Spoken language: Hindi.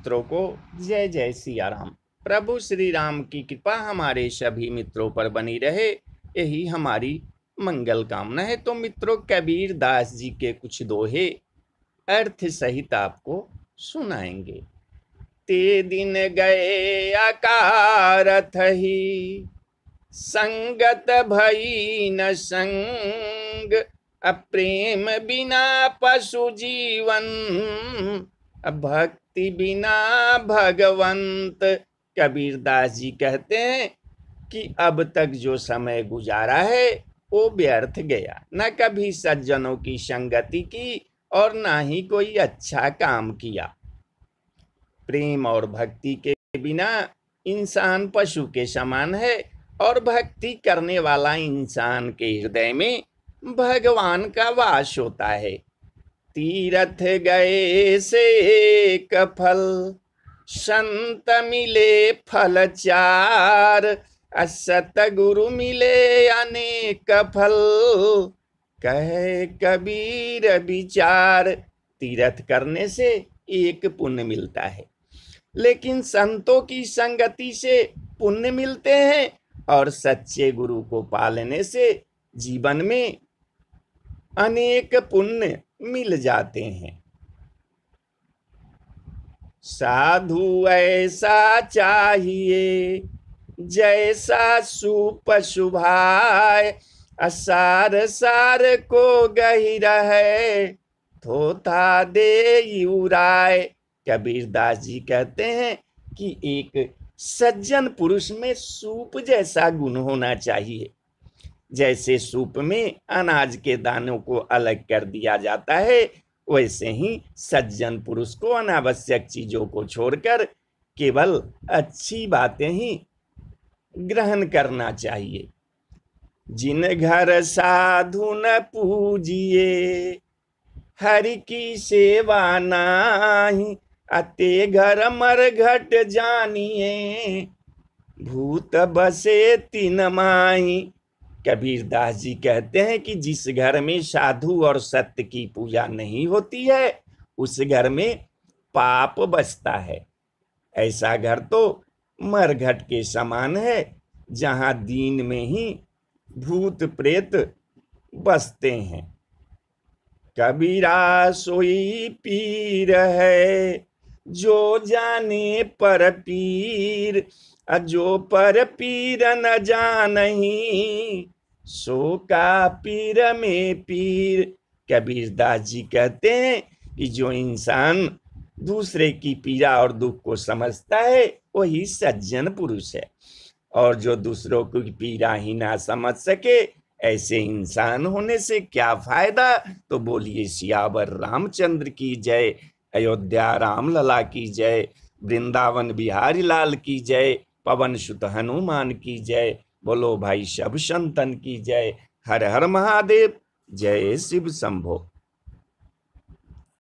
मित्रों को जय जय सिया राम प्रभु श्री राम की कृपा हमारे सभी मित्रों पर बनी रहे यही हमारी मंगल कामना है तो मित्रों कबीर दास जी के कुछ दोहे अर्थ सहित आपको सुनाएंगे ते दिन गए अकारथ ही संगत भई न संग अप्रेम बिना पशु जीवन भक्ति बिना भगवंत कबीर दास जी कहते हैं कि अब तक जो समय गुजारा है वो व्यर्थ गया न कभी सज्जनों की संगति की और ना ही कोई अच्छा काम किया प्रेम और भक्ति के बिना इंसान पशु के समान है और भक्ति करने वाला इंसान के हृदय में भगवान का वास होता है तीरथ गए से फल संत मिले फल चार असत गुरु मिले अनेक फल कहे कबीर विचार तीरथ करने से एक पुण्य मिलता है लेकिन संतों की संगति से पुण्य मिलते हैं और सच्चे गुरु को पालने से जीवन में अनेक पुण्य मिल जाते हैं साधु ऐसा चाहिए जैसा सुपशुभाय असार सार को गहिरा है थोथा दे युराय कबीर दास जी कहते हैं कि एक सज्जन पुरुष में सूप जैसा गुण होना चाहिए जैसे सूप में अनाज के दानों को अलग कर दिया जाता है वैसे ही सज्जन पुरुष को अनावश्यक चीजों को छोड़कर केवल अच्छी बातें ही ग्रहण करना चाहिए जिन घर साधु न पूजिए हरि की सेवा नाही अते घर मर घट जानिए भूत बसे तीन माही कबीर दास जी कहते हैं कि जिस घर में साधु और सत्य की पूजा नहीं होती है उस घर में पाप बसता है ऐसा घर तो मरघट के समान है जहाँ दीन में ही भूत प्रेत बसते हैं कबीरा सोई पीर है जो जाने पर पीर अजो पर पीर न जानही सो का पीर में पीर कबीर दास जी कहते हैं कि जो इंसान दूसरे की पीड़ा और दुख को समझता है वही सज्जन पुरुष है और जो दूसरों की पीड़ा ही ना समझ सके ऐसे इंसान होने से क्या फायदा तो बोलिए सियावर रामचंद्र की जय अयोध्या राम लला की जय वृंदावन बिहारी लाल की जय पवन सुत हनुमान की जय बोलो भाई सब संतन की जय हर हर महादेव जय शिव शंभो